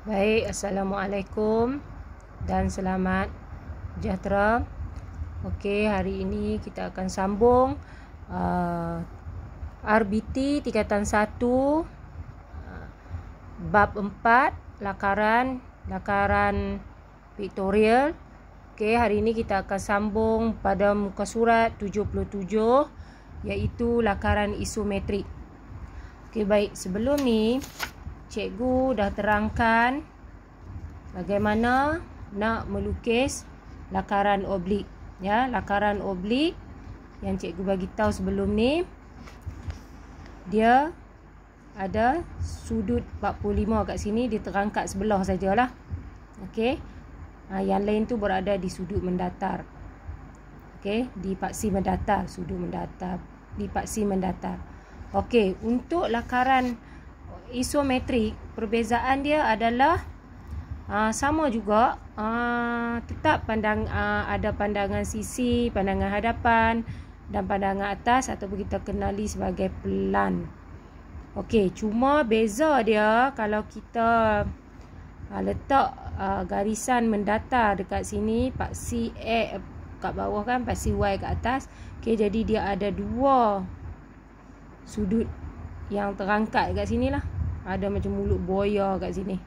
Baik, Assalamualaikum dan selamat sejahtera. Okey, hari ini kita akan sambung uh, RBT tingkatan 1 uh, bab 4 lakaran lakaran pictorial. Okey, hari ini kita akan sambung pada muka surat 77 iaitu lakaran isometrik. Okey, baik. Sebelum ni cikgu dah terangkan bagaimana nak melukis lakaran oblik ya lakaran oblik yang cikgu bagi tahu sebelum ni dia ada sudut 45 kat sini dia terangkat sebelah sajalah okey ha, yang lain tu berada di sudut mendatar okey di paksi mendatar sudut mendatar di paksi mendatar okey untuk lakaran isometrik perbezaan dia adalah uh, sama juga uh, tetap pandang uh, ada pandangan sisi pandangan hadapan dan pandangan atas atau kita kenali sebagai pelan Okey, cuma beza dia kalau kita uh, letak uh, garisan mendatar dekat sini paksi A kat bawah kan paksi Y kat atas Okey, jadi dia ada dua sudut yang terangkat dekat sini lah ada macam mulut buaya kat sini.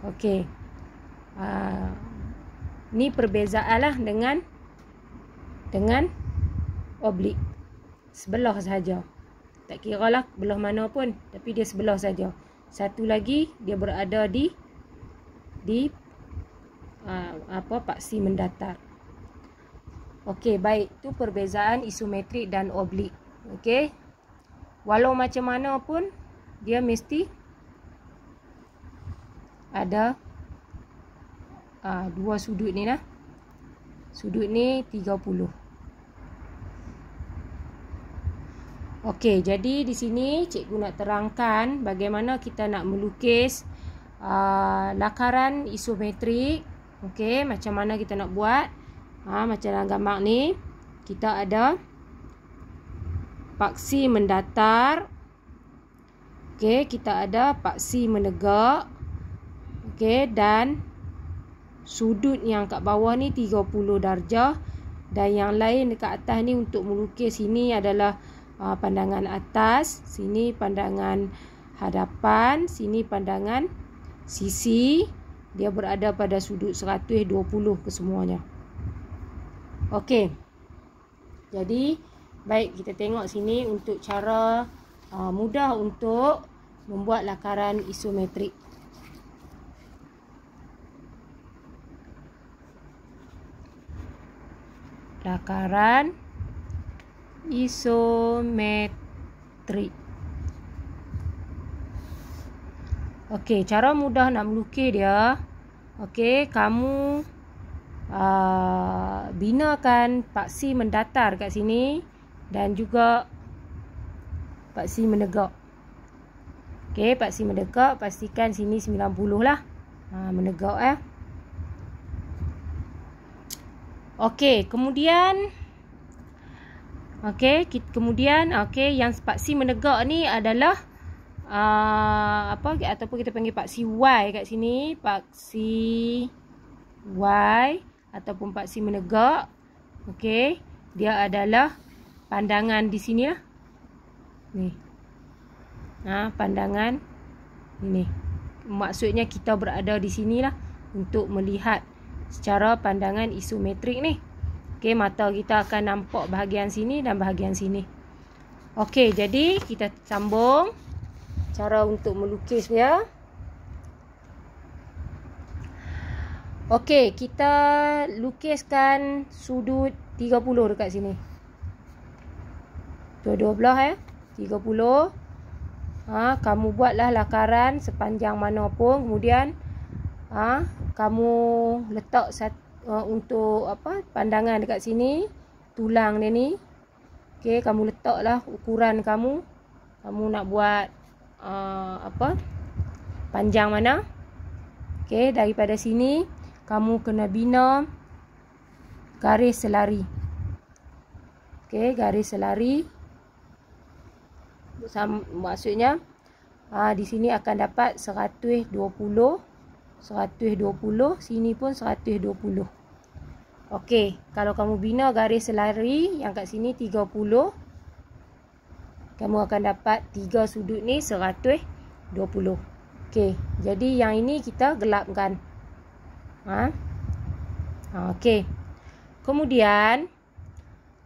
Okey. Uh, ni lah dengan dengan oblik. Sebelah saja, Tak kira lah belah mana pun. Tapi dia sebelah saja. Satu lagi dia berada di di uh, apa paksi mendatar. Okey baik. Itu perbezaan isometrik dan oblik. Okey. Walau macam mana pun dia mesti ada ha, dua sudut ni lah sudut ni 30 ok jadi di sini cikgu nak terangkan bagaimana kita nak melukis ha, lakaran isometrik Okey, macam mana kita nak buat ha, macam dalam gambar ni kita ada paksi mendatar Okey, kita ada paksi menegak. Okey, dan sudut yang kat bawah ni 30 darjah dan yang lain dekat atas ni untuk melukis sini adalah uh, pandangan atas, sini pandangan hadapan, sini pandangan sisi. Dia berada pada sudut 120 kesemuanya. Okey. Jadi, baik kita tengok sini untuk cara uh, mudah untuk membuat lakaran isometrik. Lakaran isometrik. Okey, cara mudah nak melukis dia. Okey, kamu uh, binakan paksi mendatar kat sini dan juga paksi Si menegak. Okey, Pak menegak, pastikan sini 90 lah. Ha, menegak eh. Okey, kemudian Okey, kemudian okey yang paksi Si menegak ni adalah uh, apa ataupun kita panggil paksi Y kat sini, paksi Y ataupun Pak Si menegak. Okey, dia adalah pandangan di sinilah. Ya. Ni. Ha, pandangan. Ini. Maksudnya kita berada di sinilah. Untuk melihat secara pandangan isometrik ni. Okey, mata kita akan nampak bahagian sini dan bahagian sini. Okey, jadi kita sambung cara untuk melukis ya. Okey, kita lukiskan sudut 30 dekat sini. Dua-dua belah ya. Eh. 30 ha, kamu buatlah lakaran sepanjang mana pun kemudian ha, kamu letak sat, uh, untuk apa pandangan dekat sini tulang dia ni okey kamu letaklah ukuran kamu kamu nak buat uh, apa panjang mana okey daripada sini kamu kena bina garis selari okey garis selari maksudnya ha, di sini akan dapat 120 120 sini pun 120 Okey, kalau kamu bina garis selari yang kat sini 30 kamu akan dapat 3 sudut ni 120 Okey, jadi yang ini kita gelapkan ha? Ha, Okey, kemudian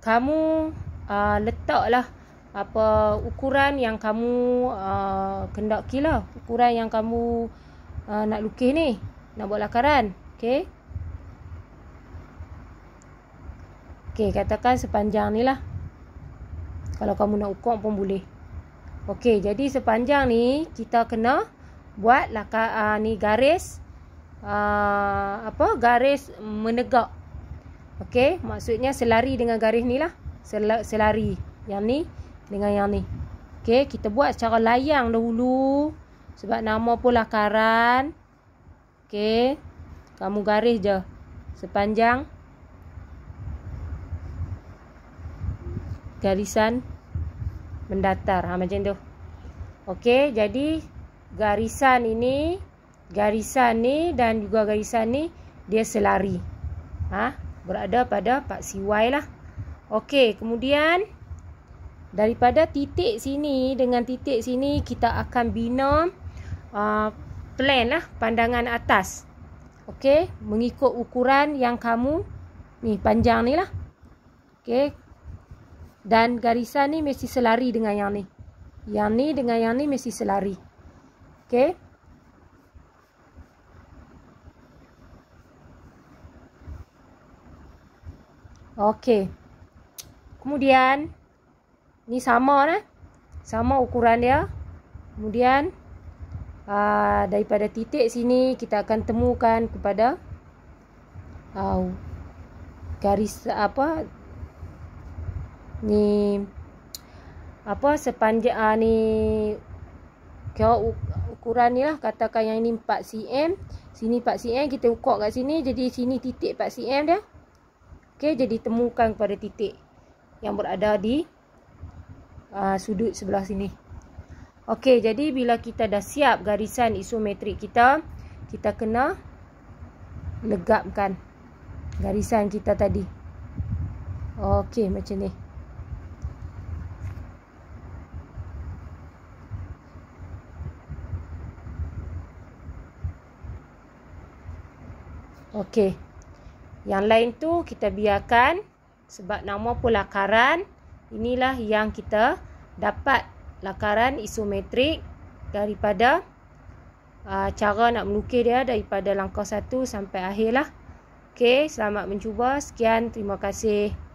kamu uh, letaklah apa ukuran yang kamu uh, kendaki lah ukuran yang kamu uh, nak lukis ni nak buat lakaran okey okey katakan sepanjang ni lah kalau kamu nak ukur pun boleh okey jadi sepanjang ni kita kena buat lakar uh, ni garis uh, apa garis menegak okey maksudnya selari dengan garis ni lah selari yang ni dengan yang ni. Okey, kita buat secara layang dahulu. Sebab nama pun lakaran. Okey. Kamu garis je. Sepanjang. Garisan. Mendatar. Ha, macam tu. Okey, jadi. Garisan ini. Garisan ni dan juga garisan ni. Dia selari. Ha? Berada pada paksi Y lah. Okey, kemudian. Kemudian daripada titik sini dengan titik sini kita akan bina uh, plan lah pandangan atas ok mengikut ukuran yang kamu ni panjang ni lah ok dan garisan ni mesti selari dengan yang ni yang ni dengan yang ni mesti selari ok ok kemudian Ni sama lah. Eh. Sama ukuran dia. Kemudian aa, uh, daripada titik sini kita akan temukan kepada aa, uh, garis apa ni apa sepanjang aa, uh, ni Kau ukuran ni lah katakan yang ini 4 cm sini 4 cm kita ukur kat sini jadi sini titik 4 cm dia ok jadi temukan kepada titik yang berada di uh, sudut sebelah sini. Okey, jadi bila kita dah siap garisan isometrik kita, kita kena legapkan garisan kita tadi. Okey, macam ni. Okey. Yang lain tu kita biarkan sebab nama pula karan inilah yang kita dapat lakaran isometrik daripada uh, cara nak melukis dia daripada langkah satu sampai akhir lah. Okey, selamat mencuba. Sekian, terima kasih.